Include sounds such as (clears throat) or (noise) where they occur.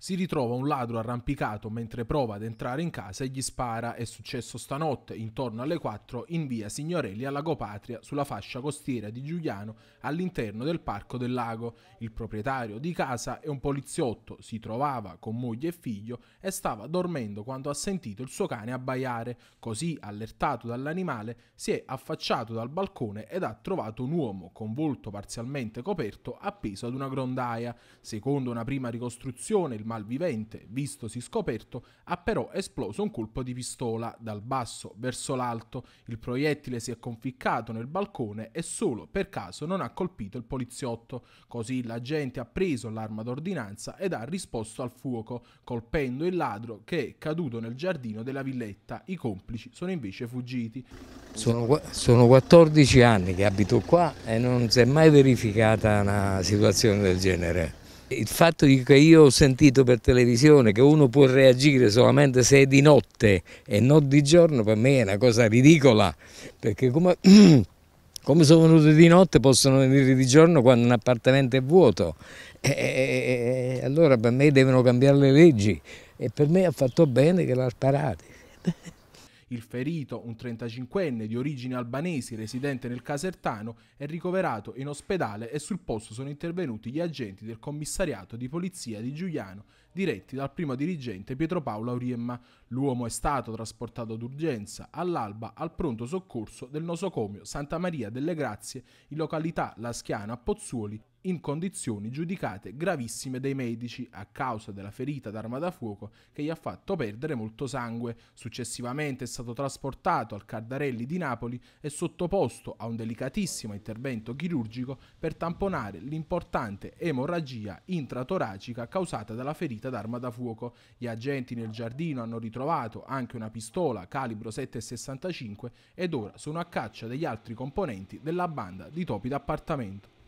si ritrova un ladro arrampicato mentre prova ad entrare in casa e gli spara. È successo stanotte, intorno alle 4, in via Signorelli a Lago Patria, sulla fascia costiera di Giuliano, all'interno del parco del lago. Il proprietario di casa è un poliziotto, si trovava con moglie e figlio e stava dormendo quando ha sentito il suo cane abbaiare. Così, allertato dall'animale, si è affacciato dal balcone ed ha trovato un uomo con volto parzialmente coperto appeso ad una grondaia. Secondo una prima ricostruzione, il malvivente, vistosi scoperto, ha però esploso un colpo di pistola dal basso verso l'alto. Il proiettile si è conficcato nel balcone e solo per caso non ha colpito il poliziotto. Così l'agente ha preso l'arma d'ordinanza ed ha risposto al fuoco, colpendo il ladro che è caduto nel giardino della villetta. I complici sono invece fuggiti. Sono, sono 14 anni che abito qua e non si è mai verificata una situazione del genere. Il fatto che io ho sentito per televisione che uno può reagire solamente se è di notte e non di giorno per me è una cosa ridicola, perché come, (clears throat) come sono venuti di notte possono venire di giorno quando un appartamento è vuoto. E allora per me devono cambiare le leggi e per me ha fatto bene che l'ha sparato. Il ferito, un 35enne di origini albanesi residente nel Casertano, è ricoverato in ospedale e sul posto sono intervenuti gli agenti del commissariato di polizia di Giuliano diretti dal primo dirigente Pietro Paolo Auriemma. L'uomo è stato trasportato d'urgenza all'alba al pronto soccorso del nosocomio Santa Maria delle Grazie in località Laschiana a Pozzuoli in condizioni giudicate gravissime dai medici a causa della ferita d'arma da fuoco che gli ha fatto perdere molto sangue. Successivamente è stato trasportato al Cardarelli di Napoli e sottoposto a un delicatissimo intervento chirurgico per tamponare l'importante emorragia intratoracica causata dalla ferita colpita d'arma da fuoco. Gli agenti nel giardino hanno ritrovato anche una pistola calibro 7,65 ed ora sono a caccia degli altri componenti della banda di topi d'appartamento.